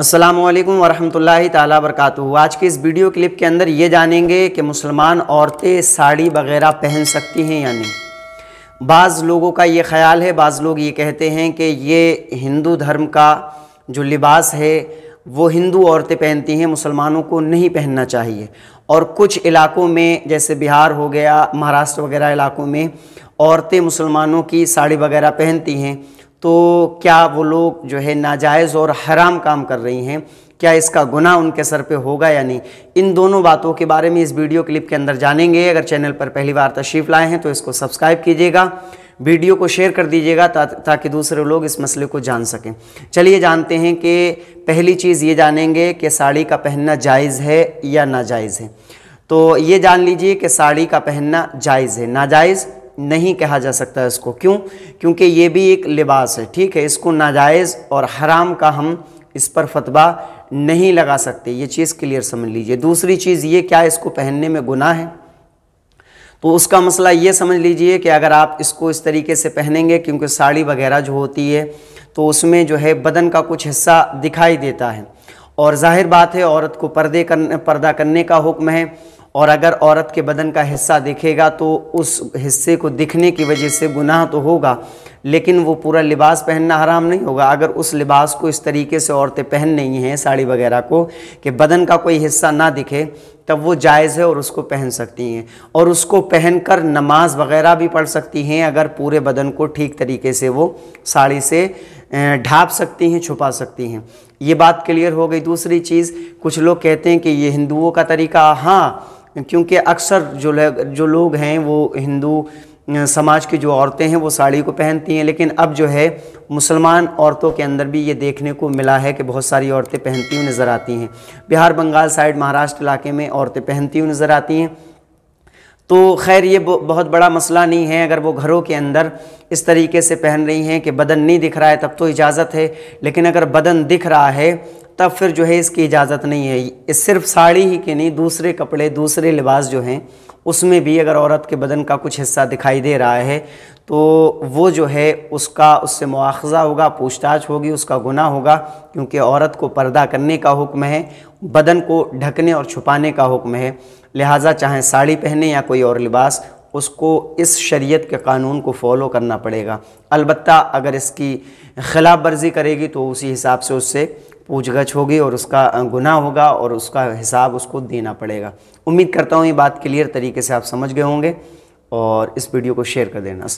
असलम वरहमल ताली वरक आज के इस वीडियो क्लिप के अंदर ये जानेंगे कि मुसलमान औरतें साड़ी वगैरह पहन सकती हैं या नहीं बाज़ लोगों का ये ख्याल है बाज़ लोग ये कहते हैं कि ये हिंदू धर्म का जो लिबास है वो हिंदू औरतें पहनती हैं मुसलमानों को नहीं पहनना चाहिए और कुछ इलाकों में जैसे बिहार हो गया महाराष्ट्र वगैरह इलाकों में औरतें मुसलमानों की साड़ी वगैरह पहनती हैं तो क्या वो लोग जो है नाजायज़ और हराम काम कर रही हैं क्या इसका गुना उनके सर पे होगा या नहीं इन दोनों बातों के बारे में इस वीडियो क्लिप के अंदर जानेंगे अगर चैनल पर पहली बार तशरीफ़ लाए हैं तो इसको सब्सक्राइब कीजिएगा वीडियो को शेयर कर दीजिएगा ता, ताकि दूसरे लोग इस मसले को जान सकें चलिए जानते हैं कि पहली चीज़ ये जानेंगे कि साड़ी का पहनना जायज़ है या नाजायज़ है तो ये जान लीजिए कि साड़ी का पहनना जायज़ है नाजायज़ नहीं कहा जा सकता इसको क्यों क्योंकि ये भी एक लिबास है ठीक है इसको नाजायज़ और हराम का हम इस पर फतवा नहीं लगा सकते ये चीज़ क्लियर समझ लीजिए दूसरी चीज़ ये क्या इसको पहनने में गुनाह है तो उसका मसला ये समझ लीजिए कि अगर आप इसको इस तरीके से पहनेंगे क्योंकि साड़ी वगैरह जो होती है तो उसमें जो है बदन का कुछ हिस्सा दिखाई देता है और जाहिर बात है औरत को पर्दे करने पर्दा करने का हुक्म है और अगर औरत के बदन का हिस्सा देखेगा तो उस हिस्से को दिखने की वजह से गुनाह तो होगा लेकिन वो पूरा लिबास पहनना हराम नहीं होगा अगर उस लिबास को इस तरीके से औरतें पहन रही हैं साड़ी वगैरह को कि बदन का कोई हिस्सा ना दिखे तब वो जायज़ है और उसको पहन सकती हैं और उसको पहनकर नमाज वगैरह भी पढ़ सकती हैं अगर पूरे बदन को ठीक तरीके से वो साड़ी से ढाप सकती हैं छुपा सकती हैं ये बात क्लियर हो गई दूसरी चीज़ कुछ लोग कहते हैं कि ये हिंदुओं का तरीका हाँ क्योंकि अक्सर जो जो लोग हैं वो हिंदू समाज की जो औरतें हैं वो साड़ी को पहनती हैं लेकिन अब जो है मुसलमान औरतों के अंदर भी ये देखने को मिला है कि बहुत सारी औरतें पहनती हुई नज़र आती हैं बिहार बंगाल साइड महाराष्ट्र इलाके में औरतें पहनती हुई नज़र आती हैं तो खैर ये बहुत बड़ा मसला नहीं है अगर वो घरों के अंदर इस तरीके से पहन रही हैं कि बदन नहीं दिख रहा है तब तो इजाज़त है लेकिन अगर बदन दिख रहा है तब फिर जो है इसकी इजाज़त नहीं है इस सिर्फ साड़ी ही के नहीं दूसरे कपड़े दूसरे लिबास जो हैं उसमें भी अगर औरत के बदन का कुछ हिस्सा दिखाई दे रहा है तो वो जो है उसका उससे मुआवजा होगा पूछताछ होगी उसका गुना होगा क्योंकि औरत को पर्दा करने का हुक्म है बदन को ढकने और छुपाने का हुक्म है लिहाजा चाहे साड़ी पहने या कोई और लिबास उसको इस शरीयत के कानून को फॉलो करना पड़ेगा अलबत्ता अगर इसकी खिलाफ वर्जी करेगी तो उसी हिसाब से उससे पूछगछ होगी और उसका गुना होगा और उसका हिसाब उसको देना पड़ेगा उम्मीद करता हूँ ये बात क्लियर तरीके से आप समझ गए होंगे और इस वीडियो को शेयर कर देना